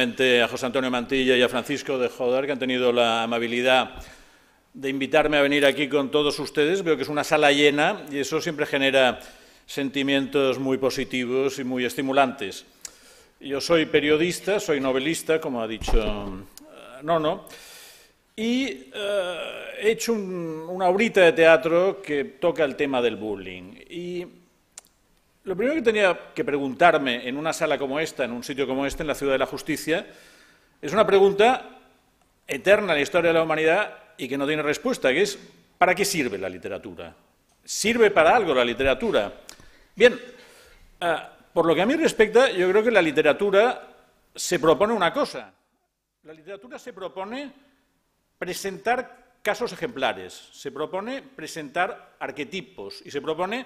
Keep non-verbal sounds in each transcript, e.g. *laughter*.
a José Antonio Mantilla y a Francisco de Jodar, que han tenido la amabilidad de invitarme a venir aquí con todos ustedes. Veo que es una sala llena y eso siempre genera sentimientos muy positivos y muy estimulantes. Yo soy periodista, soy novelista, como ha dicho Nono, eh, y eh, he hecho una aurita de teatro que toca el tema del bullying. Y lo primero que tenía que preguntarme en una sala como esta, en un sitio como este, en la Ciudad de la Justicia, es una pregunta eterna en la historia de la humanidad y que no tiene respuesta, que es ¿para qué sirve la literatura? ¿Sirve para algo la literatura? Bien, ah, por lo que a mí respecta, yo creo que la literatura se propone una cosa. La literatura se propone presentar casos ejemplares, se propone presentar arquetipos y se propone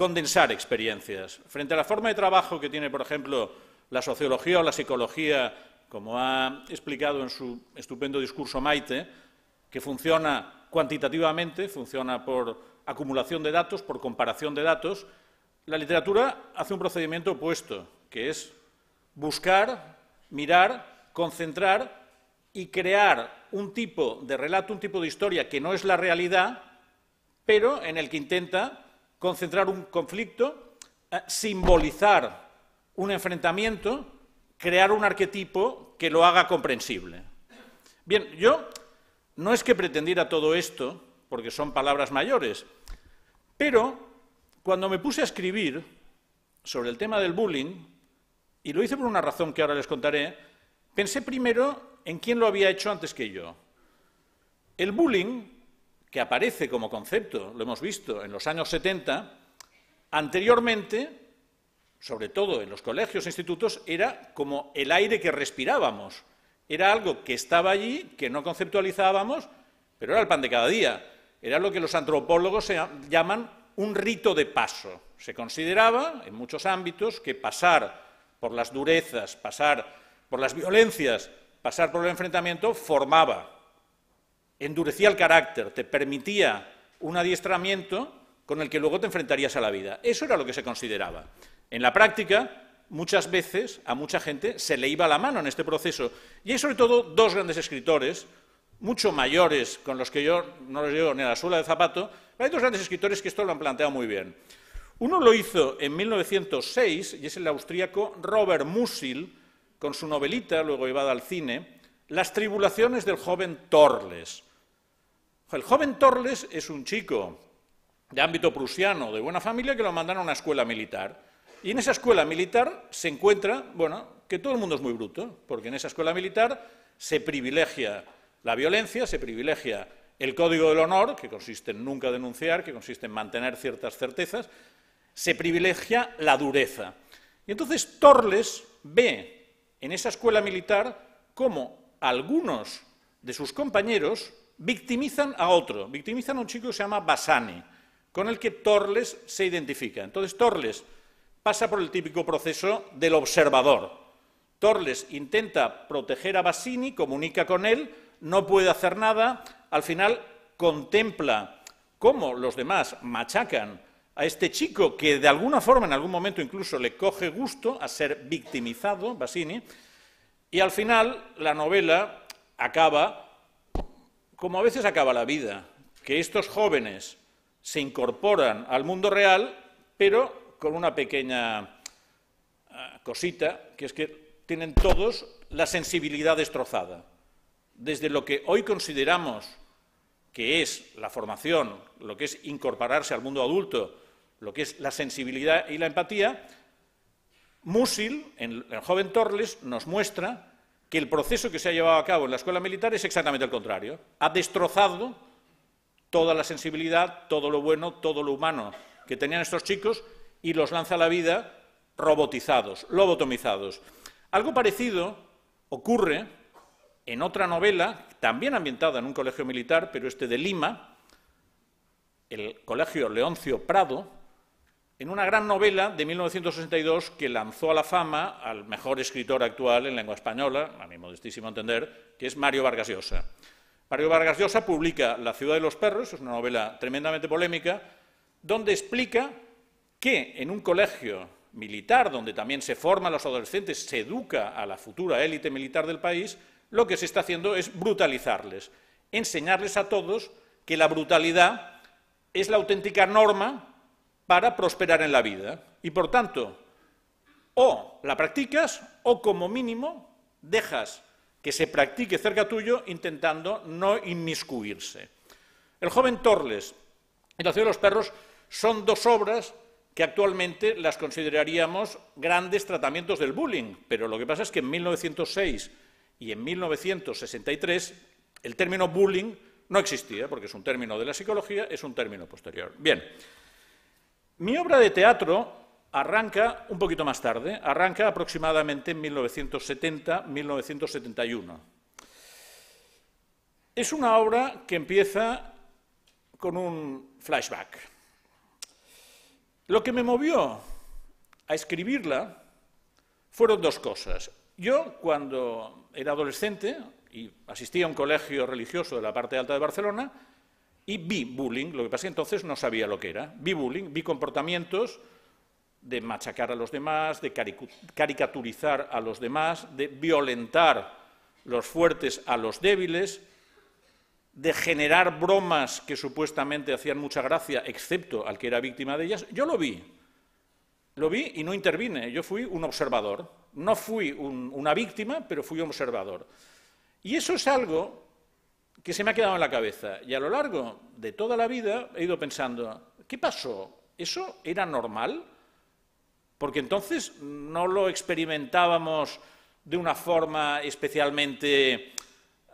condensar experiencias. Frente a la forma de trabajo que tiene, por ejemplo, la sociología o la psicología, como ha explicado en su estupendo discurso Maite, que funciona cuantitativamente, funciona por acumulación de datos, por comparación de datos, la literatura hace un procedimiento opuesto, que es buscar, mirar, concentrar y crear un tipo de relato, un tipo de historia que no es la realidad, pero en el que intenta concentrar un conflicto, eh, simbolizar un enfrentamiento, crear un arquetipo que lo haga comprensible. Bien, yo no es que pretendiera todo esto, porque son palabras mayores, pero cuando me puse a escribir sobre el tema del bullying, y lo hice por una razón que ahora les contaré, pensé primero en quién lo había hecho antes que yo. El bullying que aparece como concepto, lo hemos visto, en los años 70, anteriormente, sobre todo en los colegios e institutos, era como el aire que respirábamos. Era algo que estaba allí, que no conceptualizábamos, pero era el pan de cada día. Era lo que los antropólogos llaman un rito de paso. Se consideraba, en muchos ámbitos, que pasar por las durezas, pasar por las violencias, pasar por el enfrentamiento, formaba endurecía el carácter, te permitía un adiestramiento con el que luego te enfrentarías a la vida. Eso era lo que se consideraba. En la práctica, muchas veces a mucha gente se le iba la mano en este proceso. Y hay sobre todo dos grandes escritores, mucho mayores, con los que yo no los llevo ni a la suela de zapato, pero hay dos grandes escritores que esto lo han planteado muy bien. Uno lo hizo en 1906 y es el austríaco Robert Musil, con su novelita, luego llevada al cine, Las tribulaciones del joven Torles. El joven Torles es un chico de ámbito prusiano, de buena familia, que lo mandan a una escuela militar. Y en esa escuela militar se encuentra, bueno, que todo el mundo es muy bruto, porque en esa escuela militar se privilegia la violencia, se privilegia el código del honor, que consiste en nunca denunciar, que consiste en mantener ciertas certezas, se privilegia la dureza. Y entonces Torles ve en esa escuela militar cómo algunos de sus compañeros victimizan a otro, victimizan a un chico que se llama Basani, con el que Torles se identifica. Entonces Torles pasa por el típico proceso del observador. Torles intenta proteger a Basini, comunica con él, no puede hacer nada, al final contempla cómo los demás machacan a este chico que de alguna forma, en algún momento incluso le coge gusto a ser victimizado, basini y al final la novela acaba como a veces acaba la vida, que estos jóvenes se incorporan al mundo real, pero con una pequeña ah, cosita, que es que tienen todos la sensibilidad destrozada. Desde lo que hoy consideramos que es la formación, lo que es incorporarse al mundo adulto, lo que es la sensibilidad y la empatía, Musil, el joven Torles, nos muestra que el proceso que se ha llevado a cabo en la escuela militar es exactamente el contrario. Ha destrozado toda la sensibilidad, todo lo bueno, todo lo humano que tenían estos chicos y los lanza a la vida robotizados, lobotomizados. Algo parecido ocurre en otra novela, también ambientada en un colegio militar, pero este de Lima, el colegio Leoncio Prado, en una gran novela de 1962 que lanzó a la fama al mejor escritor actual en lengua española, a mi modestísimo entender, que es Mario Vargas Llosa. Mario Vargas Llosa publica La ciudad de los perros, es una novela tremendamente polémica, donde explica que en un colegio militar, donde también se forman los adolescentes, se educa a la futura élite militar del país, lo que se está haciendo es brutalizarles, enseñarles a todos que la brutalidad es la auténtica norma para prosperar en la vida. Y por tanto, o la practicas o como mínimo dejas que se practique cerca tuyo intentando no inmiscuirse. El joven Torles y la ciudad de los perros son dos obras que actualmente las consideraríamos grandes tratamientos del bullying, pero lo que pasa es que en 1906 y en 1963 el término bullying no existía, porque es un término de la psicología, es un término posterior. Bien, mi obra de teatro arranca un poquito más tarde, arranca aproximadamente en 1970-1971. Es una obra que empieza con un flashback. Lo que me movió a escribirla fueron dos cosas. Yo, cuando era adolescente y asistía a un colegio religioso de la parte alta de Barcelona, y vi bullying, lo que pasa entonces no sabía lo que era. Vi bullying, vi comportamientos de machacar a los demás, de caricaturizar a los demás, de violentar los fuertes a los débiles, de generar bromas que supuestamente hacían mucha gracia, excepto al que era víctima de ellas. Yo lo vi, lo vi y no intervine. Yo fui un observador. No fui una víctima, pero fui un observador. Y eso es algo que se me ha quedado en la cabeza. Y a lo largo de toda la vida he ido pensando, ¿qué pasó? ¿Eso era normal? Porque entonces no lo experimentábamos de una forma especialmente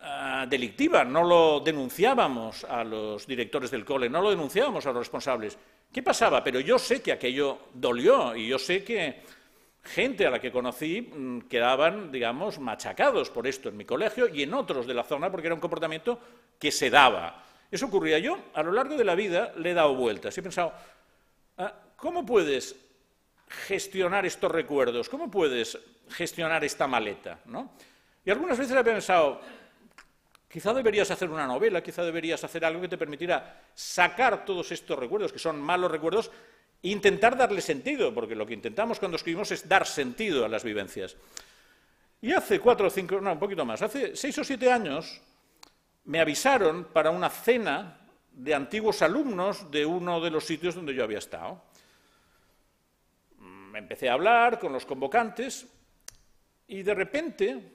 ah, delictiva, no lo denunciábamos a los directores del cole, no lo denunciábamos a los responsables. ¿Qué pasaba? Pero yo sé que aquello dolió y yo sé que gente a la que conocí mm, quedaban, digamos, machacados por esto en mi colegio y en otros de la zona, porque era un comportamiento que se daba. Eso ocurría. Yo, a lo largo de la vida, le he dado vueltas. He pensado, ah, ¿cómo puedes gestionar estos recuerdos? ¿Cómo puedes gestionar esta maleta? Y algunas veces he pensado, quizá deberías hacer una novela, quizá deberías hacer algo que te permitiera sacar todos estos recuerdos, que son malos recuerdos, intentar darle sentido, porque lo que intentamos cuando escribimos es dar sentido a las vivencias. Y hace cuatro o cinco, no, un poquito más, hace seis o siete años me avisaron para una cena de antiguos alumnos de uno de los sitios donde yo había estado. Mm, empecé a hablar con los convocantes y de repente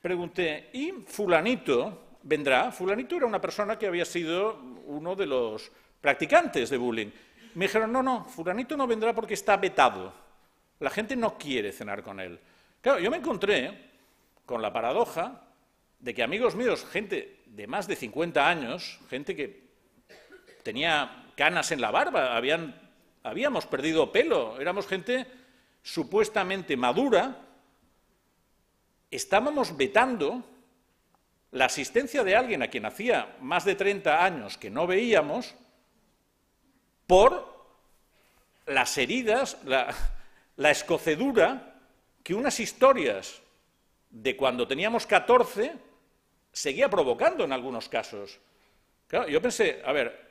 pregunté, ¿y fulanito vendrá? Fulanito era una persona que había sido uno de los practicantes de bullying me dijeron, no, no, fulanito no vendrá porque está vetado. La gente no quiere cenar con él. Claro, yo me encontré con la paradoja de que amigos míos, gente de más de 50 años, gente que tenía canas en la barba, habían, habíamos perdido pelo, éramos gente supuestamente madura, estábamos vetando la asistencia de alguien a quien hacía más de 30 años que no veíamos por las heridas, la, escocedura que unas historias de cuando teníamos 14 seguía provocando en algunos casos. yo pensé, a ver,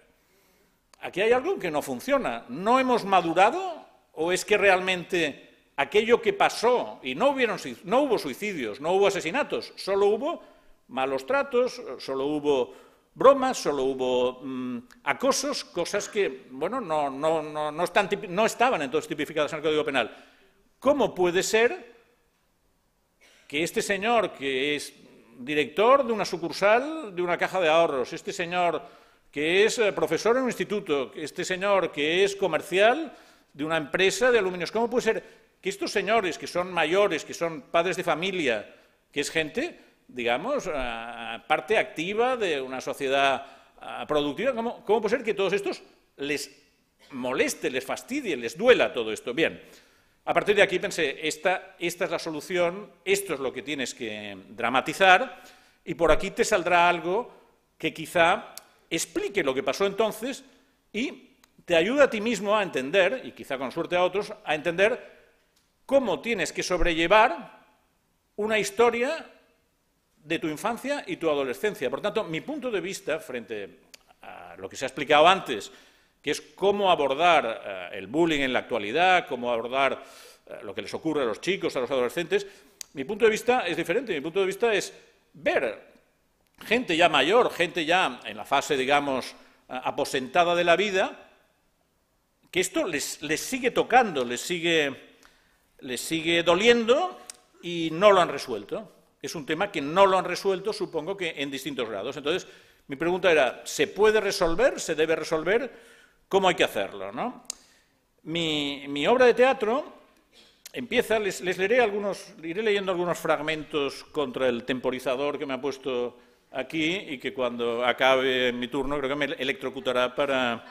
aquí hay algo que no funciona. ¿No hemos madurado o es que realmente aquello que pasó, y no, hubieron, no hubo suicidios, no hubo asesinatos, solo hubo malos tratos, solo hubo bromas, solo hubo mm, acosos, cosas que, bueno, no, no, no, no estaban entonces tipificadas en el Código Penal. ¿Cómo puede ser que este señor, que es director de una sucursal de una caja de ahorros, este señor que es eh, profesor en un instituto, este señor que es comercial de una empresa de aluminios, ¿cómo puede ser que estos señores, que son mayores, que son padres de familia, que es gente, digamos, eh, parte activa de una sociedad eh, productiva. ¿Cómo, puede ser que todos estos les moleste, les fastidie, les duela todo esto? Bien, a partir de aquí pensé, esta, esta es la solución, esto es lo que tienes que dramatizar y por aquí te saldrá algo que quizá explique lo que pasó entonces y te ayude a ti mismo a entender, y quizá con suerte a otros, a entender cómo tienes que sobrellevar una historia de tu infancia y tu adolescencia. Por tanto, mi punto de vista frente a lo que se ha explicado antes, que es cómo abordar eh, el bullying en la actualidad, cómo abordar eh, lo que les ocurre a los chicos, a los adolescentes, mi punto de vista es diferente. Mi punto de vista es ver gente ya mayor, gente ya en la fase, digamos, eh, aposentada de la vida, que esto les, les sigue tocando, les sigue, les sigue doliendo y no lo han resuelto es un tema que no lo han resuelto, supongo que en distintos grados. Entonces, mi pregunta era, ¿se puede resolver? ¿Se debe resolver? ¿Cómo hay que hacerlo? ¿no? Mi, obra de teatro empieza, les, leeré algunos, iré leyendo algunos fragmentos contra el temporizador que me ha puesto aquí y que cuando acabe mi turno creo que me electrocutará para...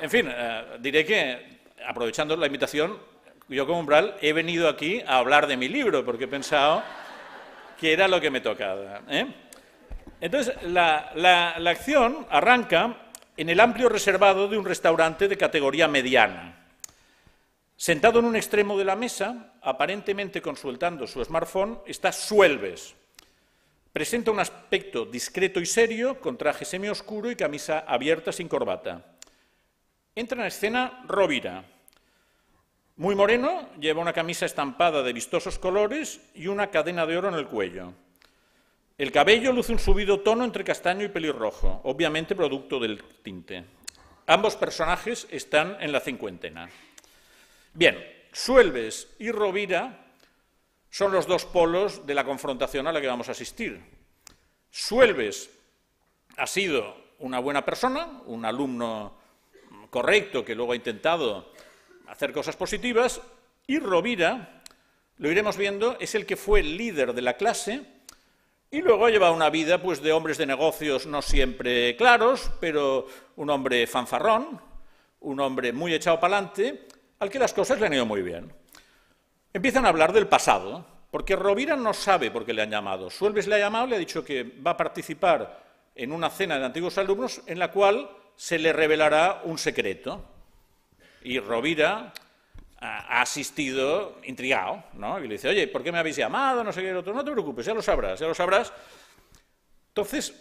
En fin, eh, diré que, aprovechando la invitación, yo como umbral he venido aquí a hablar de mi libro, porque he pensado que era lo que me tocaba. ¿eh? Entonces, la, la acción arranca en el amplio reservado de un restaurante de categoría mediana. Sentado en un extremo de la mesa, aparentemente consultando su smartphone, está Suelves. Presenta un aspecto discreto y serio, con traje semioscuro y camisa abierta sin corbata. Entra en escena Rovira, muy moreno, lleva una camisa estampada de vistosos colores y una cadena de oro en el cuello. El cabello luce un subido tono entre castaño y pelirrojo, obviamente producto del tinte. Ambos personajes están en la cincuentena. Bien, Suelves y Rovira son los dos polos de la confrontación a la que vamos a asistir. Suelves ha sido una buena persona, un alumno correcto que luego ha intentado hacer cosas positivas, y Rovira, lo iremos viendo, es el que fue líder de la clase y luego ha llevado una vida pues, de hombres de negocios no siempre claros, pero un hombre fanfarrón, un hombre muy echado para adelante, al que las cosas le han ido muy bien. Empiezan a hablar del pasado, porque Rovira no sabe por qué le han llamado. Suelves le ha llamado, le ha dicho que va a participar en una cena de antiguos alumnos en la cual se le revelará un secreto. Y Rovira ah, ha asistido intrigado, ¿no? Y le dice, oye, ¿por qué me habéis llamado? No sé qué, otro, no te preocupes, ya lo sabrás, ya lo sabrás. Entonces,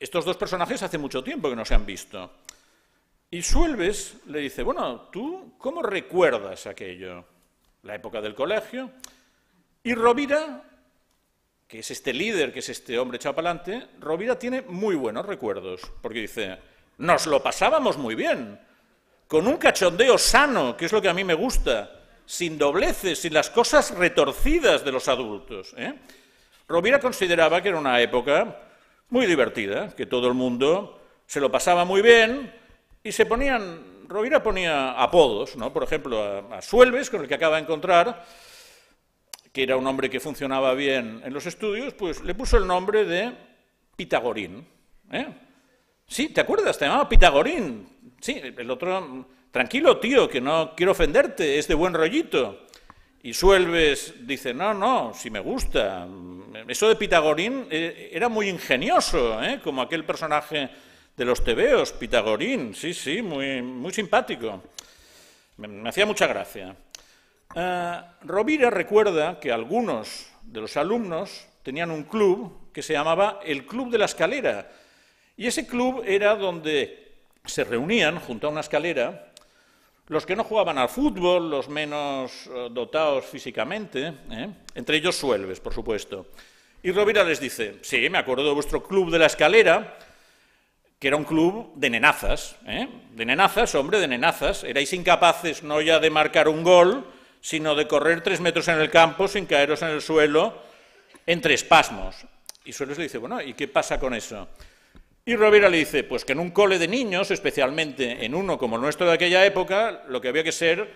estos dos personajes hace mucho tiempo que no se han visto. Y Suelves le dice, bueno, ¿tú cómo recuerdas aquello? La época del colegio. Y Rovira, que es este líder, que es este hombre echado Rovira tiene muy buenos recuerdos, porque dice, nos lo pasábamos muy bien con un cachondeo sano, que es lo que a mí me gusta, sin dobleces, sin las cosas retorcidas de los adultos. ¿eh? Rovira consideraba que era una época muy divertida, que todo el mundo se lo pasaba muy bien y se ponían, Rovira ponía apodos, ¿no? por ejemplo, a, Suelves, con el que acaba de encontrar, que era un hombre que funcionaba bien en los estudios, pues le puso el nombre de Pitagorín. ¿eh? Sí, ¿te acuerdas? Te llamaba Pitagorín. Sí, el otro, tranquilo tío, que no quiero ofenderte, es de buen rollito. Y Suelves dice, no, no, si me gusta. Eso de Pitagorín eh, era muy ingenioso, ¿eh? como aquel personaje de los tebeos, Pitagorín, sí, sí, muy, muy simpático. Me, hacía mucha gracia. Ah, Rovira recuerda que algunos de los alumnos tenían un club que se llamaba el Club de la Escalera. Y ese club era donde se reunían junto a una escalera los que no jugaban al fútbol, los menos eh, dotados físicamente, ¿eh? entre ellos Suelves, por supuesto. Y Rovira les dice, sí, me acuerdo de vuestro club de la escalera, que era un club de nenazas, ¿eh? de nenazas, hombre, de nenazas. Erais incapaces no ya de marcar un gol, sino de correr tres metros en el campo sin caeros en el suelo entre espasmos. Y Suelves le dice, bueno, ¿y qué pasa con eso? Y Rovira le dice, pues que en un cole de niños, especialmente en uno como el nuestro de aquella época, lo que había que ser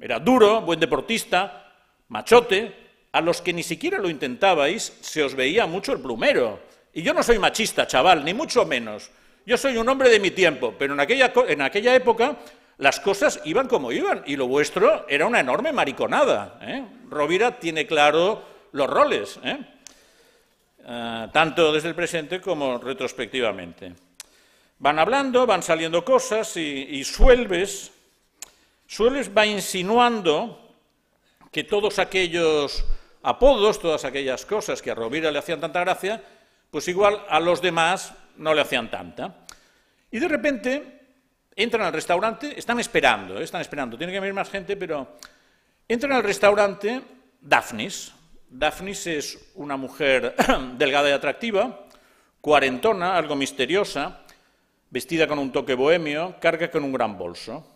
era duro, buen deportista, machote, a los que ni siquiera lo intentabais se os veía mucho el plumero. Y yo no soy machista, chaval, ni mucho menos. Yo soy un hombre de mi tiempo, pero en aquella, en aquella época las cosas iban como iban y lo vuestro era una enorme mariconada. ¿eh? Rovira tiene claro los roles. ¿eh? Ah, tanto desde el presente como retrospectivamente. Van hablando, van saliendo cosas y, Suelves, Suelves va insinuando que todos aquellos apodos, todas aquellas cosas que a Rovira le hacían tanta gracia, pues igual a los demás no le hacían tanta. Y de repente entran al restaurante, están esperando, están esperando, tiene que venir más gente, pero entran al restaurante Daphnis, Daphnis es una mujer *clears throat* delgada y atractiva, cuarentona, algo misteriosa, vestida con un toque bohemio, carga con un gran bolso.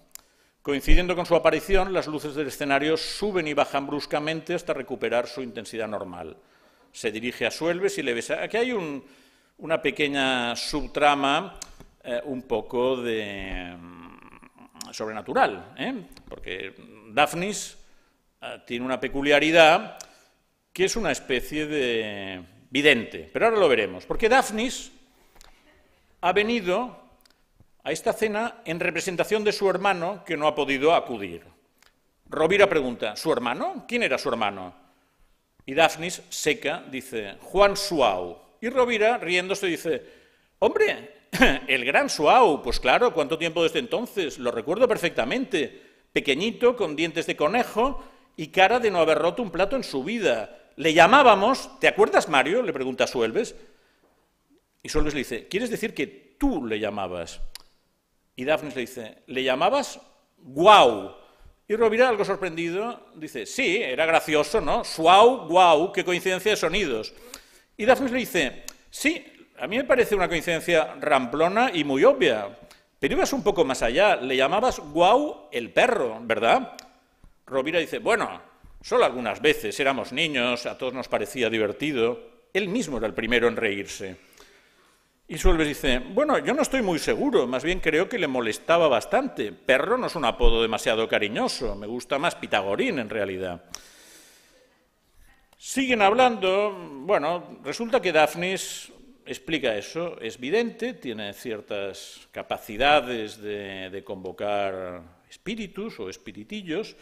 Coincidiendo con su aparición, las luces del escenario suben y bajan bruscamente hasta recuperar su intensidad normal. Se dirige a Suelves y le besa. Aquí hay una pequeña subtrama eh, un poco de mm, sobrenatural, ¿eh? porque Daphnis eh, tiene una peculiaridad que es una especie de vidente. Pero ahora lo veremos, porque Daphnis ha venido a esta cena en representación de su hermano que no ha podido acudir. Rovira pregunta, ¿su hermano? ¿Quién era su hermano? Y Daphnis, seca, dice, Juan Suau. Y Rovira, riéndose, dice, hombre, *laughs* el gran Suau, pues claro, ¿cuánto tiempo desde entonces? Lo recuerdo perfectamente. Pequeñito, con dientes de conejo y cara de no haber roto un plato en su vida le llamábamos, ¿te acuerdas Mario? Le pregunta a Suelves. Y Suelves le dice, ¿quieres decir que tú le llamabas? Y Daphne le dice, ¿le llamabas? ¡Guau! Y Rovira, algo sorprendido, dice, sí, era gracioso, ¿no? Suau, guau, qué coincidencia de sonidos. Y Daphne le dice, sí, a mí me parece una coincidencia ramplona y muy obvia, pero ibas un poco más allá, le llamabas guau el perro, ¿verdad? Rovira dice, bueno, Solo algunas veces éramos niños, a todos nos parecía divertido. Él mismo era el primero en reírse. Y Suelves dice, bueno, yo no estoy muy seguro, más bien creo que le molestaba bastante. Perro no es un apodo demasiado cariñoso, me gusta más Pitagorín en realidad. Siguen hablando, bueno, resulta que Daphnis explica eso, es vidente, tiene ciertas capacidades de, de convocar espíritus o espiritillos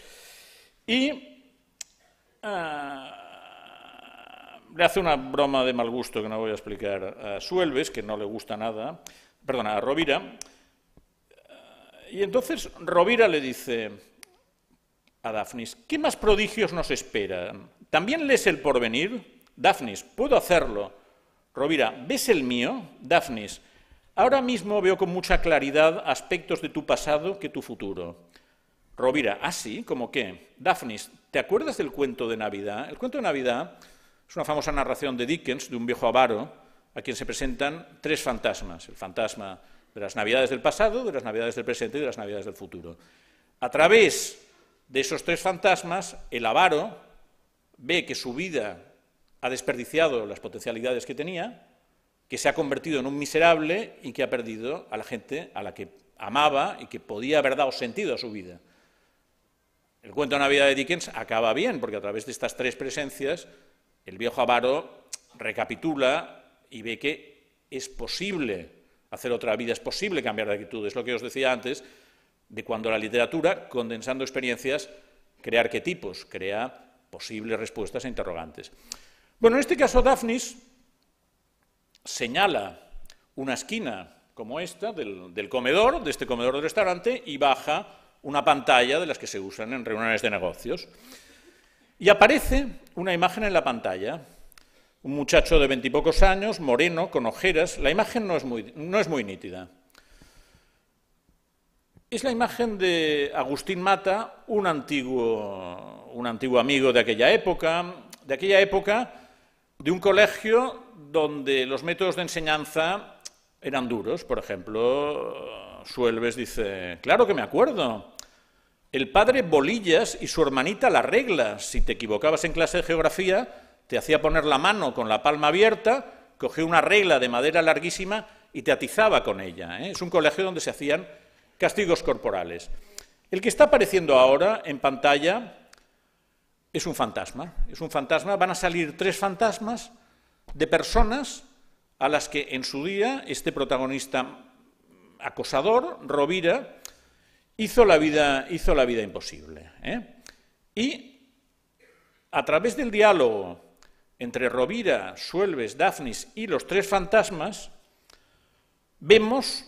y Ah, le hace una broma de mal gusto que no voy a explicar a Suelves, que no le gusta nada, perdona, a Rovira. Ah, y entonces Rovira le dice a Dafnis, ¿qué más prodigios nos esperan? ¿También lees el porvenir? Dafnis, puedo hacerlo. Rovira, ¿ves el mío? Dafnis, ahora mismo veo con mucha claridad aspectos de tu pasado que tu futuro. Rovira, ¿ah sí? ¿Cómo qué? Dafnis, ¿Te acuerdas del cuento de Navidad? El cuento de Navidad es una famosa narración de Dickens, de un viejo avaro, a quien se presentan tres fantasmas, el fantasma de las Navidades del pasado, de las Navidades del presente y de las Navidades del futuro. A través de esos tres fantasmas, el avaro ve que su vida ha desperdiciado las potencialidades que tenía, que se ha convertido en un miserable y que ha perdido a la gente a la que amaba y que podía haber dado sentido a su vida. El cuento de Navidad de Dickens acaba bien, porque a través de estas tres presencias, el viejo avaro recapitula y ve que es posible hacer otra vida, es posible cambiar de actitud. Es lo que os decía antes, de cuando la literatura, condensando experiencias, crea arquetipos, crea posibles respuestas e interrogantes. Bueno, en este caso Daphnis señala una esquina como esta del, del comedor, de este comedor del restaurante, y baja una pantalla de las que se usan en reuniones de negocios. Y aparece una imagen en la pantalla, un muchacho de veintipocos años, moreno, con ojeras. La imagen no es, muy, no es muy nítida. Es la imagen de Agustín Mata, un antiguo, un antiguo amigo de aquella época, de aquella época de un colegio donde los métodos de enseñanza eran duros, por ejemplo, Suelves dice, claro que me acuerdo. El padre Bolillas y su hermanita la regla. Si te equivocabas en clase de geografía, te hacía poner la mano con la palma abierta, cogía una regla de madera larguísima y te atizaba con ella. ¿eh? Es un colegio donde se hacían castigos corporales. El que está apareciendo ahora en pantalla es un fantasma. Es un fantasma. Van a salir tres fantasmas de personas a las que en su día este protagonista acosador, Rovira, hizo la vida, hizo la vida imposible. ¿eh? Y a través del diálogo entre Rovira, Suelves, Daphnis y los tres fantasmas, vemos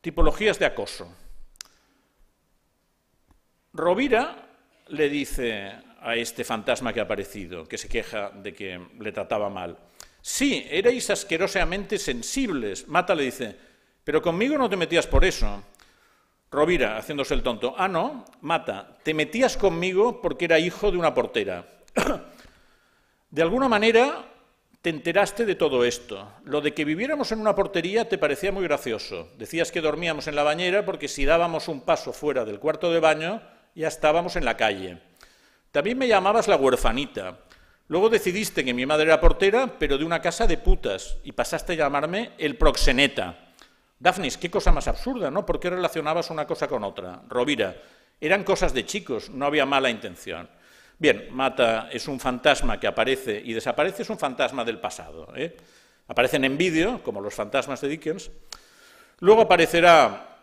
tipologías de acoso. Rovira le dice a este fantasma que ha aparecido, que se queja de que le trataba mal, sí, erais asquerosamente sensibles. Mata le dice, pero conmigo no te metías por eso. Rovira, haciéndose el tonto. Ah, no, mata. Te metías conmigo porque era hijo de una portera. *clears throat* de alguna manera te enteraste de todo esto. Lo de que viviéramos en una portería te parecía muy gracioso. Decías que dormíamos en la bañera porque si dábamos un paso fuera del cuarto de baño ya estábamos en la calle. También me llamabas la huerfanita. Luego decidiste que mi madre era portera, pero de una casa de putas, y pasaste a llamarme el proxeneta. Daphnis, qué cosa más absurda, ¿no? ¿Por qué relacionabas una cosa con otra? Rovira, eran cosas de chicos, no había mala intención. Bien, Mata es un fantasma que aparece y desaparece, es un fantasma del pasado. ¿eh? Aparecen en vídeo, como los fantasmas de Dickens. Luego aparecerá,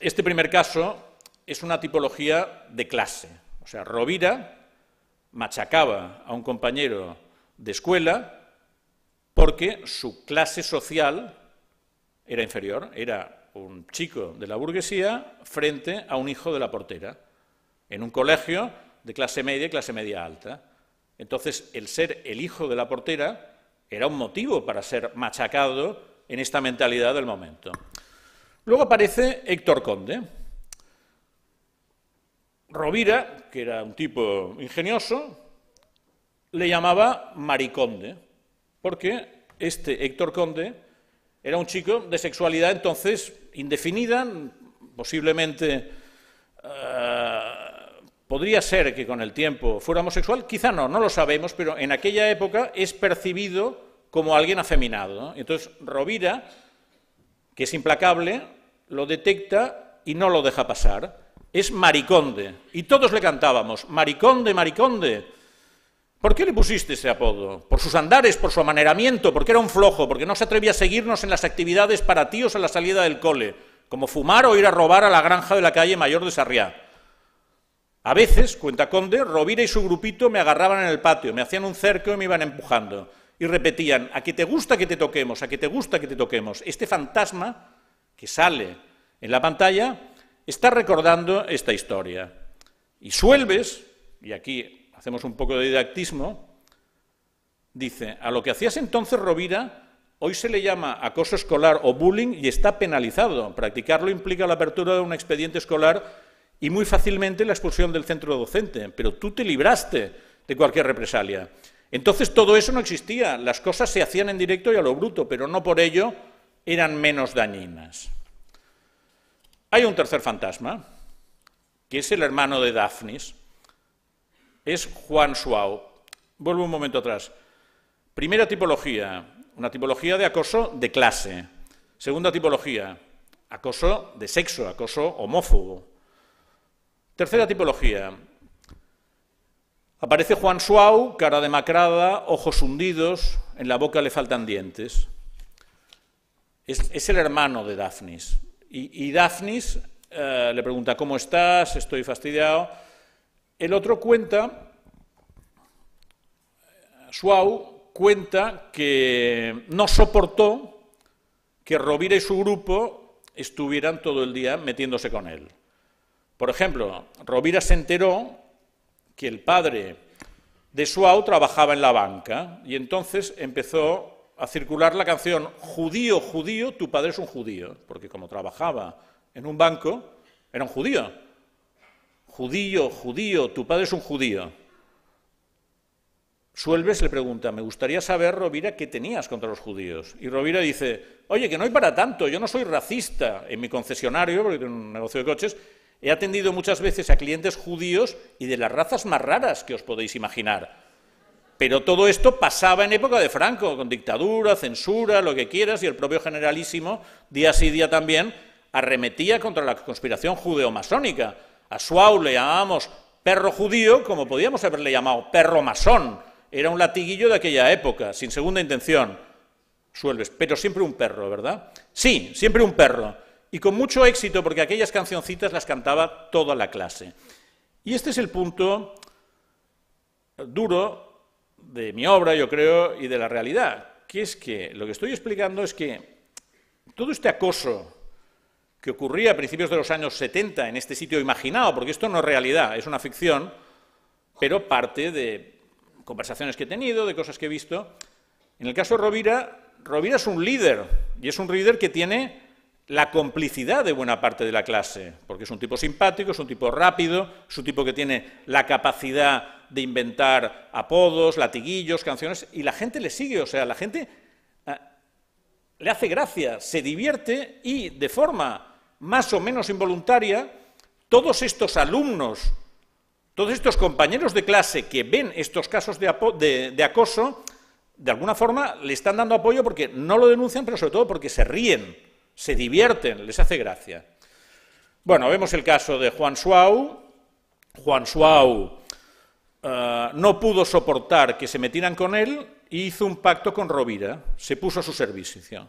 este primer caso es una tipología de clase. O sea, Rovira machacaba a un compañero de escuela porque su clase social era inferior, era un chico de la burguesía frente a un hijo de la portera, en un colegio de clase media y clase media alta. Entonces, el ser el hijo de la portera era un motivo para ser machacado en esta mentalidad del momento. Luego aparece Héctor Conde. Rovira, que era un tipo ingenioso, le llamaba Mariconde, porque este Héctor Conde era un chico de sexualidad entonces indefinida, posiblemente eh, podría ser que con el tiempo fuera homosexual, quizá no, no lo sabemos, pero en aquella época es percibido como alguien afeminado. Entonces Rovira, que es implacable, lo detecta y no lo deja pasar. Es mariconde. Y todos le cantábamos, mariconde, mariconde. ¿Por qué le pusiste ese apodo? ¿Por sus andares? ¿Por su amaneramiento? ¿Porque era un flojo? ¿Porque no se atrevía a seguirnos en las actividades para tíos a la salida del cole? Como fumar o ir a robar a la granja de la calle Mayor de Sarriá. A veces, cuenta Conde, Rovira y su grupito me agarraban en el patio, me hacían un cerco y me iban empujando. Y repetían, a que te gusta que te toquemos, a que te gusta que te toquemos. Este fantasma que sale en la pantalla está recordando esta historia. Y Suelves, y aquí hacemos un poco de didactismo, dice, a lo que hacías entonces Rovira, hoy se le llama acoso escolar o bullying y está penalizado. Practicarlo implica la apertura de un expediente escolar y muy fácilmente la expulsión del centro docente, pero tú te libraste de cualquier represalia. Entonces todo eso no existía, las cosas se hacían en directo y a lo bruto, pero no por ello eran menos dañinas. Hay un tercer fantasma, que es el hermano de Daphnis, es Juan Suau. Vuelvo un momento atrás. Primera tipología, una tipología de acoso de clase. Segunda tipología, acoso de sexo, acoso homófobo. Tercera tipología, Aparece Juan Suau, cara demacrada, ojos hundidos, en la boca le faltan dientes. Es, el hermano de Daphnis. Y, Daphnis eh, le pregunta, ¿cómo estás? Estoy fastidiado. El otro cuenta, Suau cuenta que no soportó que Rovira y su grupo estuvieran todo el día metiéndose con él. Por ejemplo, Rovira se enteró que el padre de Suau trabajaba en la banca y entonces empezó a circular la canción Judío, judío, tu padre es un judío, porque como trabajaba en un banco, era un judío judío, judío, tu padre es un judío. Suelves le pregunta, me gustaría saber, Rovira, qué tenías contra los judíos. Y Rovira dice, oye, que no hay para tanto, yo no soy racista. En mi concesionario, porque tengo un negocio de coches, he atendido muchas veces a clientes judíos y de las razas más raras que os podéis imaginar. Pero todo esto pasaba en época de Franco, con dictadura, censura, lo que quieras, y el propio generalísimo, día sí, día también, arremetía contra la conspiración judeo-masónica a Suau le llamábamos perro judío, como podíamos haberle llamado perro masón. Era un latiguillo de aquella época, sin segunda intención. Suelves, pero siempre un perro, ¿verdad? Sí, siempre un perro. Y con mucho éxito, porque aquellas cancioncitas las cantaba toda la clase. Y este es el punto duro de mi obra, yo creo, y de la realidad, que es que lo que estoy explicando es que todo este acoso que ocurría a principios de los años 70 en este sitio imaginado, porque esto no es realidad, es una ficción, pero parte de conversaciones que he tenido, de cosas que he visto. En el caso de Rovira, Rovira es un líder, y es un líder que tiene la complicidad de buena parte de la clase, porque es un tipo simpático, es un tipo rápido, es un tipo que tiene la capacidad de inventar apodos, latiguillos, canciones, y la gente le sigue, o sea, la gente ah, le hace gracia, se divierte y de forma más o menos involuntaria, todos estos alumnos, todos estos compañeros de clase que ven estos casos de, acoso, de alguna forma le están dando apoyo porque no lo denuncian, pero sobre todo porque se ríen, se divierten, les hace gracia. Bueno, vemos el caso de Juan Suau. Juan Suau eh, no pudo soportar que se metieran con él y hizo un pacto con Rovira. Se puso a su servicio.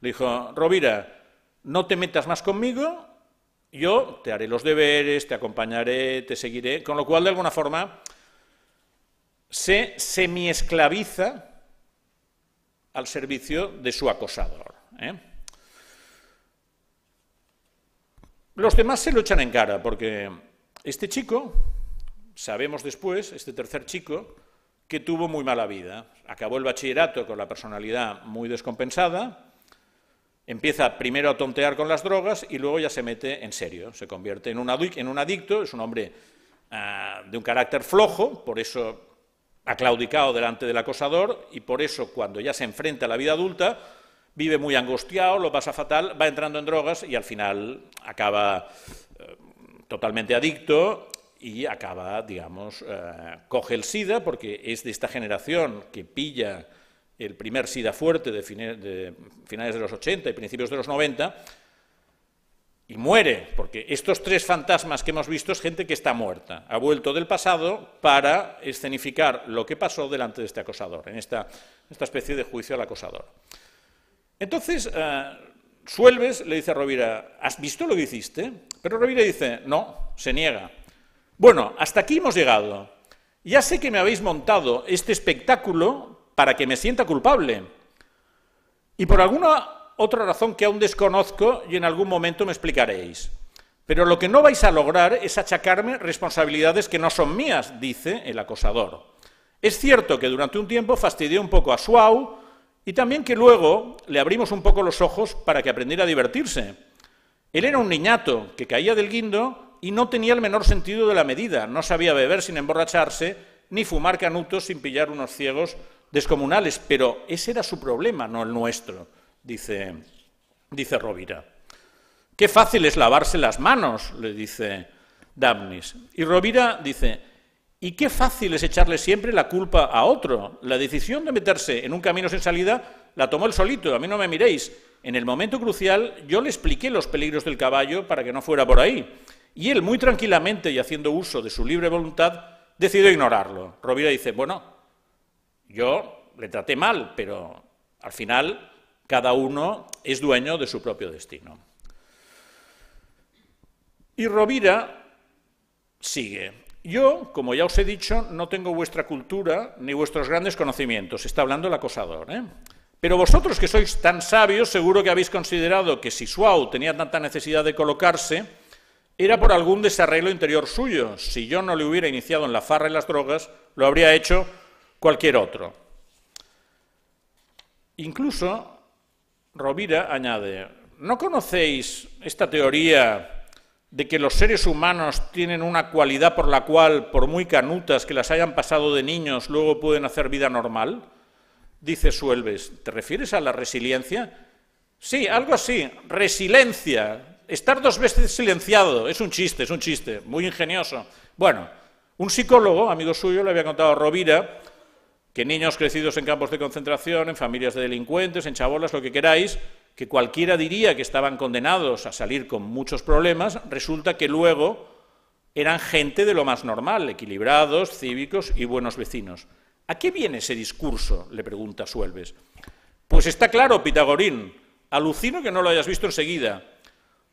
Le dijo, Rovira, no te metas más conmigo, yo te haré los deberes, te acompañaré, te seguiré, con lo cual, de alguna forma, se semiesclaviza al servicio de su acosador. ¿eh? Los demás se lo echan en cara, porque este chico, sabemos después, este tercer chico, que tuvo muy mala vida. Acabó el bachillerato con la personalidad muy descompensada, Empieza primero a tontear con las drogas y luego ya se mete en serio, se convierte en un, adicto, es un hombre ah, de un carácter flojo, por eso ha claudicado delante del acosador y por eso cuando ya se enfrenta a la vida adulta vive muy angustiado, lo pasa fatal, va entrando en drogas y al final acaba eh, totalmente adicto y acaba, digamos, eh, coge el SIDA porque es de esta generación que pilla el primer SIDA fuerte de, finales de los 80 y principios de los 90, y muere, porque estos tres fantasmas que hemos visto es gente que está muerta, ha vuelto del pasado para escenificar lo que pasó delante de este acosador, en esta, especie de juicio al acosador. Entonces, eh, Suelves le dice a Rovira, ¿has visto lo que hiciste? Pero Rovira dice, no, se niega. Bueno, hasta aquí hemos llegado. Ya sé que me habéis montado este espectáculo para que me sienta culpable. Y por alguna otra razón que aún desconozco y en algún momento me explicaréis. Pero lo que no vais a lograr es achacarme responsabilidades que no son mías, dice el acosador. Es cierto que durante un tiempo fastidió un poco a Suau y también que luego le abrimos un poco los ojos para que aprendiera a divertirse. Él era un niñato que caía del guindo y no tenía el menor sentido de la medida. No sabía beber sin emborracharse, ni fumar canutos sin pillar unos ciegos descomunales, pero ese era su problema, no el nuestro, dice, Rovira. Qué fácil es lavarse las manos, le dice Damnis. Y Rovira dice, y qué fácil es echarle siempre la culpa a otro. La decisión de meterse en un camino sin salida la tomó él solito, a mí no me miréis. En el momento crucial yo le expliqué los peligros del caballo para que no fuera por ahí. Y él, muy tranquilamente y haciendo uso de su libre voluntad, decidió ignorarlo. Rovira dice, bueno, yo le traté mal, pero al final cada uno es dueño de su propio destino. Y Rovira sigue. Yo, como ya os he dicho, no tengo vuestra cultura ni vuestros grandes conocimientos. Está hablando el acosador. ¿eh? Pero vosotros que sois tan sabios, seguro que habéis considerado que si Suau tenía tanta necesidad de colocarse, era por algún desarreglo interior suyo. Si yo no le hubiera iniciado en la farra y las drogas, lo habría hecho cualquier otro. Incluso Rovira añade, ¿no conocéis esta teoría de que los seres humanos tienen una cualidad por la cual, por muy canutas que las hayan pasado de niños, luego pueden hacer vida normal? Dice Suelves, ¿te refieres a la resiliencia? Sí, algo así, resiliencia. Estar dos veces silenciado, es un chiste, es un chiste, muy ingenioso. Bueno, un psicólogo, amigo suyo, le había contado a Rovira, que niños crecidos en campos de concentración, en familias de delincuentes, en chabolas, lo que queráis, que cualquiera diría que estaban condenados a salir con muchos problemas, resulta que luego eran gente de lo más normal, equilibrados, cívicos y buenos vecinos. ¿A qué viene ese discurso? le pregunta Suelves. Pues está claro, Pitagorín, alucino que no lo hayas visto enseguida.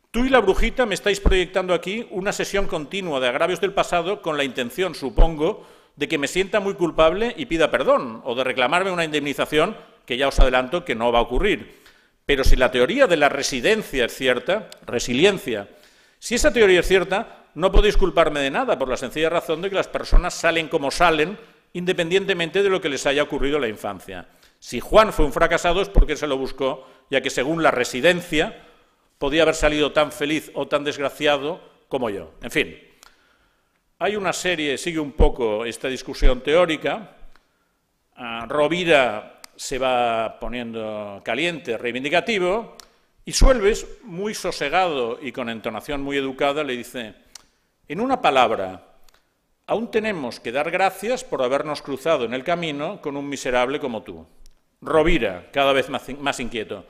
Tú y la brujita me estáis proyectando aquí una sesión continua de agravios del pasado con la intención, supongo, de que me sienta muy culpable y pida perdón, o de reclamarme una indemnización que ya os adelanto que no va a ocurrir. Pero si la teoría de la residencia es cierta, resiliencia, si esa teoría es cierta, no podéis culparme de nada por la sencilla razón de que las personas salen como salen, independientemente de lo que les haya ocurrido en la infancia. Si Juan fue un fracasado es porque se lo buscó, ya que según la residencia podía haber salido tan feliz o tan desgraciado como yo. En fin, hay una serie, sigue un poco esta discusión teórica. Ah, Rovira se va poniendo caliente, reivindicativo, y Suelves, muy sosegado y con entonación muy educada, le dice, en una palabra, aún tenemos que dar gracias por habernos cruzado en el camino con un miserable como tú. Rovira, cada vez más inquieto.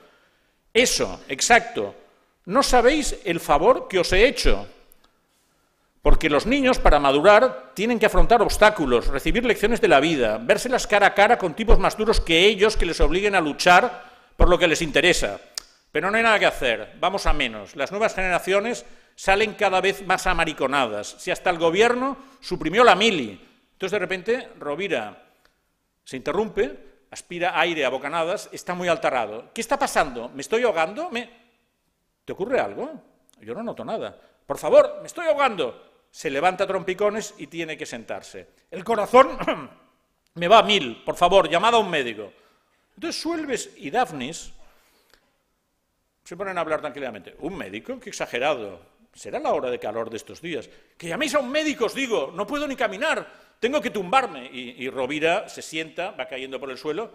Eso, exacto. No sabéis el favor que os he hecho. Porque los niños, para madurar, tienen que afrontar obstáculos, recibir lecciones de la vida, ...vérselas cara a cara con tipos más duros que ellos que les obliguen a luchar por lo que les interesa. Pero no hay nada que hacer, vamos a menos. Las nuevas generaciones salen cada vez más amariconadas. Si hasta el gobierno suprimió la mili, entonces de repente Rovira se interrumpe, aspira aire a bocanadas, está muy alterado. ¿Qué está pasando? ¿Me estoy ahogando? ¿Me... ¿Te ocurre algo? Yo no noto nada por favor, me estoy ahogando. Se levanta trompicones y tiene que sentarse. El corazón *clears throat* me va a mil, por favor, llamad a un médico. Entonces Suelves y Daphnis se ponen a hablar tranquilamente. ¿Un médico? Qué exagerado. Será la hora de calor de estos días. Que llaméis a un médico, os digo, no puedo ni caminar, tengo que tumbarme. Y, y Rovira se sienta, va cayendo por el suelo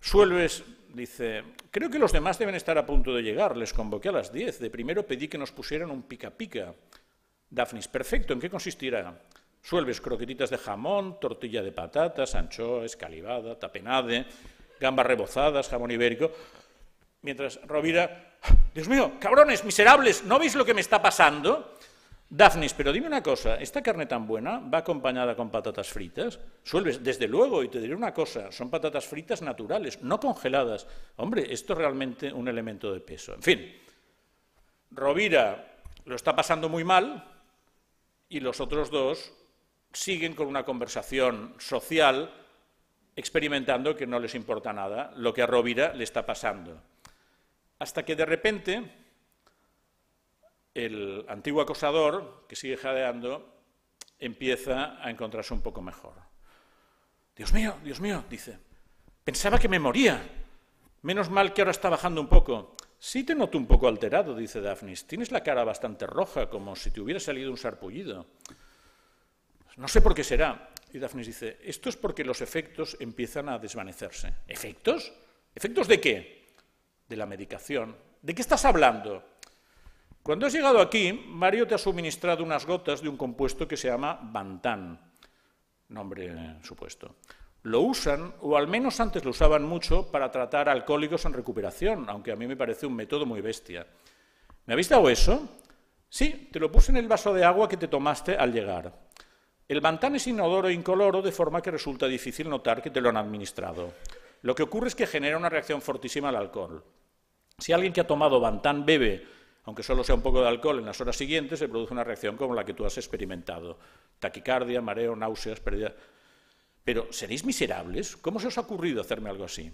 Suelves dice, creo que los demás deben estar a punto de llegar, les convoqué a las 10, de primero pedí que nos pusieran un pica-pica. Daphnis, perfecto, ¿en qué consistirá? Suelves croquetitas de jamón, tortilla de patatas, anchoas, calivada, tapenade, gambas rebozadas, jamón ibérico. Mientras Rovira, Dios mío, cabrones, miserables, ¿no veis lo que me está pasando? Dafnis, pero dime una cosa, ¿esta carne tan buena va acompañada con patatas fritas? Suelves, desde luego, y te diré una cosa, son patatas fritas naturales, no congeladas. Hombre, esto es realmente un elemento de peso. En fin, Rovira lo está pasando muy mal y los otros dos siguen con una conversación social experimentando que no les importa nada lo que a Rovira le está pasando. Hasta que de repente el antiguo acosador, que sigue jadeando, empieza a encontrarse un poco mejor. Dios mío, Dios mío, dice, pensaba que me moría. Menos mal que ahora está bajando un poco. Sí te noto un poco alterado, dice Daphnis. Tienes la cara bastante roja, como si te hubiera salido un sarpullido. No sé por qué será. Y Daphnis dice, esto es porque los efectos empiezan a desvanecerse. ¿Efectos? ¿Efectos de qué? De la medicación. ¿De qué estás hablando? Cuando has llegado aquí, Mario te ha suministrado unas gotas de un compuesto que se llama bantán. nombre supuesto. Lo usan, o al menos antes lo usaban mucho, para tratar alcohólicos en recuperación, aunque a mí me parece un método muy bestia. ¿Me habéis dado eso? Sí, te lo puse en el vaso de agua que te tomaste al llegar. El bantán es inodoro e incoloro, de forma que resulta difícil notar que te lo han administrado. Lo que ocurre es que genera una reacción fortísima al alcohol. Si alguien que ha tomado bantán bebe aunque solo sea un poco de alcohol en las horas siguientes, se produce una reacción como la que tú has experimentado. Taquicardia, mareo, náuseas, pérdida... Pero, ¿seréis miserables? ¿Cómo se os ha ocurrido hacerme algo así?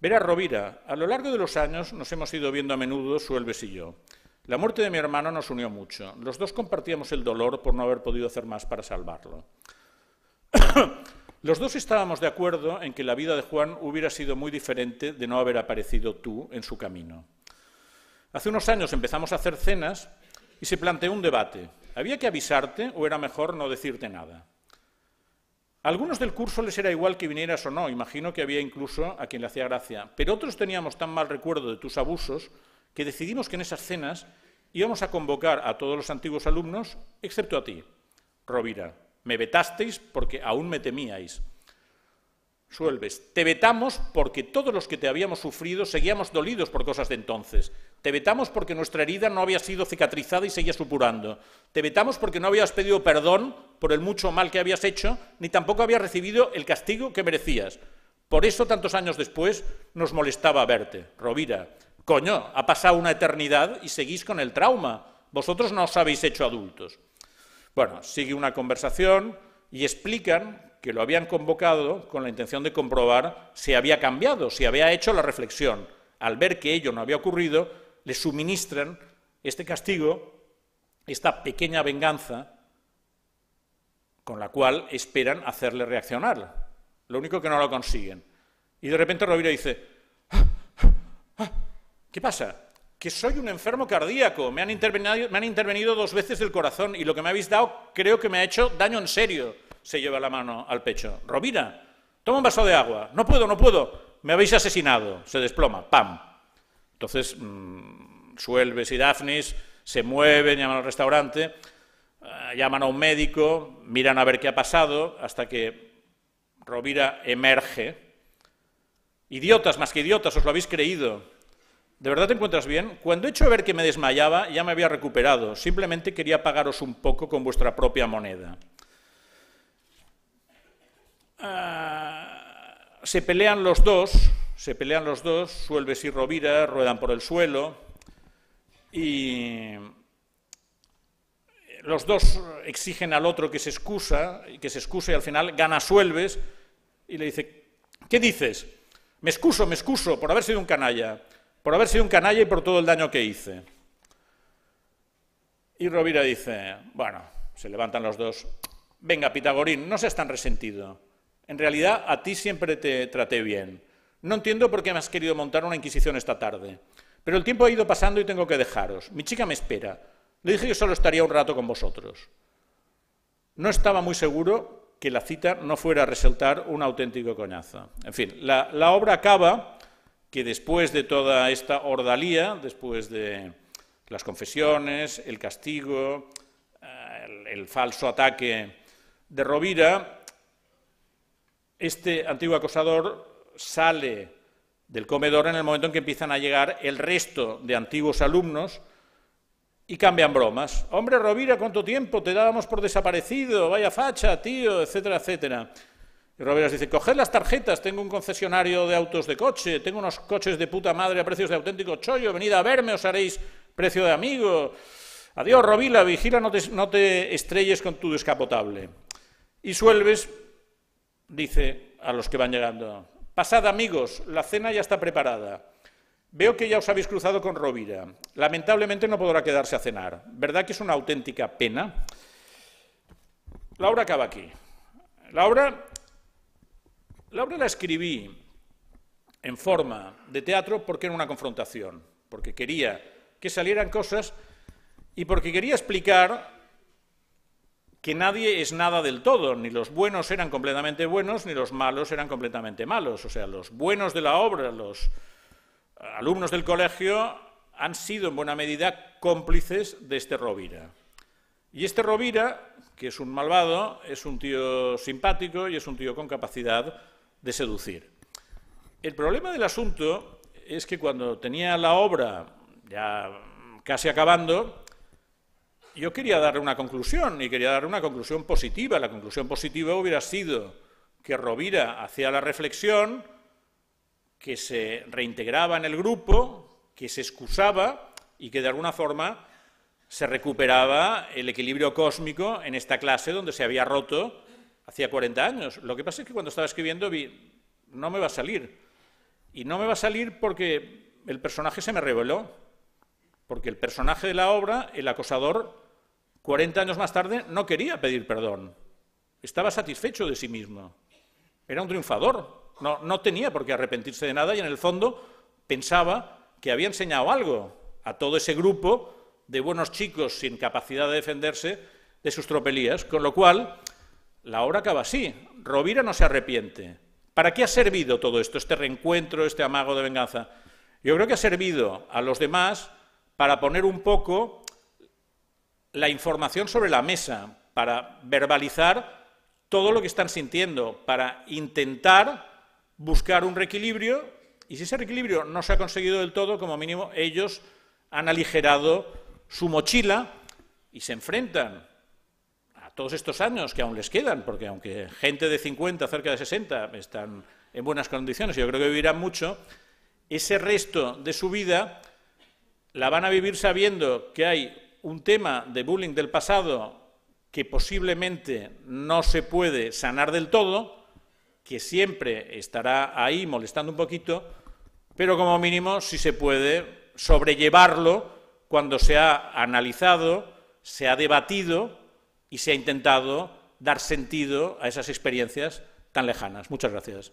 Vera Rovira, a lo largo de los años nos hemos ido viendo a menudo Suelves y yo. La muerte de mi hermano nos unió mucho. Los dos compartíamos el dolor por no haber podido hacer más para salvarlo. Los dos estábamos de acuerdo en que la vida de Juan hubiera sido muy diferente de no haber aparecido tú en su camino. Hace unos años empezamos a hacer cenas y se planteó un debate. ¿Había que avisarte o era mejor no decirte nada? A algunos del curso les era igual que vinieras o no, imagino que había incluso a quien le hacía gracia, pero otros teníamos tan mal recuerdo de tus abusos que decidimos que en esas cenas íbamos a convocar a todos los antiguos alumnos, excepto a ti, Rovira. Me vetasteis porque aún me temíais. Suelves, te vetamos porque todos los que te habíamos sufrido seguíamos dolidos por cosas de entonces te vetamos porque nuestra herida no había sido cicatrizada y seguía supurando. Te vetamos porque no habías pedido perdón por el mucho mal que habías hecho, ni tampoco habías recibido el castigo que merecías. Por eso, tantos años después, nos molestaba verte. Rovira, coño, ha pasado una eternidad y seguís con el trauma. Vosotros no os habéis hecho adultos. Bueno, sigue una conversación y explican que lo habían convocado con la intención de comprobar si había cambiado, si había hecho la reflexión. Al ver que ello no había ocurrido, le suministran este castigo, esta pequeña venganza con la cual esperan hacerle reaccionar. Lo único que no lo consiguen. Y de repente Rovira dice, ah, ah, ah, ¿qué pasa? Que soy un enfermo cardíaco, me han, intervenido, me han intervenido dos veces el corazón y lo que me habéis dado creo que me ha hecho daño en serio. Se lleva la mano al pecho. Rovira, toma un vaso de agua. No puedo, no puedo. Me habéis asesinado. Se desploma. ¡Pam! Entonces, mm, Suelves y Daphnis se mueven, llaman al restaurante, eh, llaman a un médico, miran a ver qué ha pasado, hasta que Rovira emerge. Idiotas, más que idiotas, os lo habéis creído. ¿De verdad te encuentras bien? Cuando he hecho ver que me desmayaba, ya me había recuperado. Simplemente quería pagaros un poco con vuestra propia moneda. Ah, se pelean los dos, se pelean los dos, Suelves y Rovira, ruedan por el suelo y los dos exigen al otro que se excusa, que se excuse y al final gana Suelves y le dice, ¿qué dices? Me excuso, me excuso por haber sido un canalla, por haber sido un canalla y por todo el daño que hice. Y Rovira dice, bueno, se levantan los dos, venga Pitagorín, no seas tan resentido. En realidad a ti siempre te traté bien. No entiendo por qué me has querido montar una inquisición esta tarde, pero el tiempo ha ido pasando y tengo que dejaros. Mi chica me espera. Le dije que solo estaría un rato con vosotros. No estaba muy seguro que la cita no fuera a resultar un auténtico coñazo. En fin, la, obra acaba que después de toda esta ordalía, después de las confesiones, el castigo, eh, el, el falso ataque de Rovira, este antiguo acosador sale del comedor en el momento en que empiezan a llegar el resto de antiguos alumnos y cambian bromas. Hombre, Rovira, ¿cuánto tiempo? Te dábamos por desaparecido, vaya facha, tío, etcétera, etcétera. Y Rovira dice, coged las tarjetas, tengo un concesionario de autos de coche, tengo unos coches de puta madre a precios de auténtico chollo, venid a verme, os haréis precio de amigo. Adiós, Rovila, vigila, no te, no te estrelles con tu descapotable. Y Suelves dice a los que van llegando, Pasad, amigos, la cena ya está preparada. Veo que ya os habéis cruzado con Rovira. Lamentablemente no podrá quedarse a cenar. ¿Verdad que es una auténtica pena? La obra acaba aquí. La obra, la la escribí en forma de teatro porque era una confrontación, porque quería que salieran cosas y porque quería explicar que nadie es nada del todo, ni los buenos eran completamente buenos, ni los malos eran completamente malos. O sea, los buenos de la obra, los alumnos del colegio, han sido en buena medida cómplices de este Rovira. Y este Rovira, que es un malvado, es un tío simpático y es un tío con capacidad de seducir. El problema del asunto es que cuando tenía la obra ya casi acabando, yo quería darle una conclusión y quería darle una conclusión positiva. La conclusión positiva hubiera sido que Rovira hacía la reflexión, que se reintegraba en el grupo, que se excusaba y que de alguna forma se recuperaba el equilibrio cósmico en esta clase donde se había roto hacía 40 años. Lo que pasa es que cuando estaba escribiendo vi, no me va a salir. Y no me va a salir porque el personaje se me reveló. Porque el personaje de la obra, el acosador, 40 años más tarde no quería pedir perdón. Estaba satisfecho de sí mismo. Era un triunfador. No, no tenía por qué arrepentirse de nada y en el fondo pensaba que había enseñado algo a todo ese grupo de buenos chicos sin capacidad de defenderse de sus tropelías. Con lo cual, la obra acaba así. Rovira no se arrepiente. ¿Para qué ha servido todo esto, este reencuentro, este amago de venganza? Yo creo que ha servido a los demás para poner un poco la información sobre la mesa, para verbalizar todo lo que están sintiendo, para intentar buscar un reequilibrio y si ese reequilibrio no se ha conseguido del todo, como mínimo ellos han aligerado su mochila y se enfrentan a todos estos años que aún les quedan, porque aunque gente de 50, cerca de 60, están en buenas condiciones, yo creo que vivirán mucho, ese resto de su vida la van a vivir sabiendo que hay un tema de bullying del pasado que posiblemente no se puede sanar del todo, que siempre estará ahí molestando un poquito, pero como mínimo sí se puede sobrellevarlo cuando se ha analizado, se ha debatido y se ha intentado dar sentido a esas experiencias tan lejanas. Muchas gracias.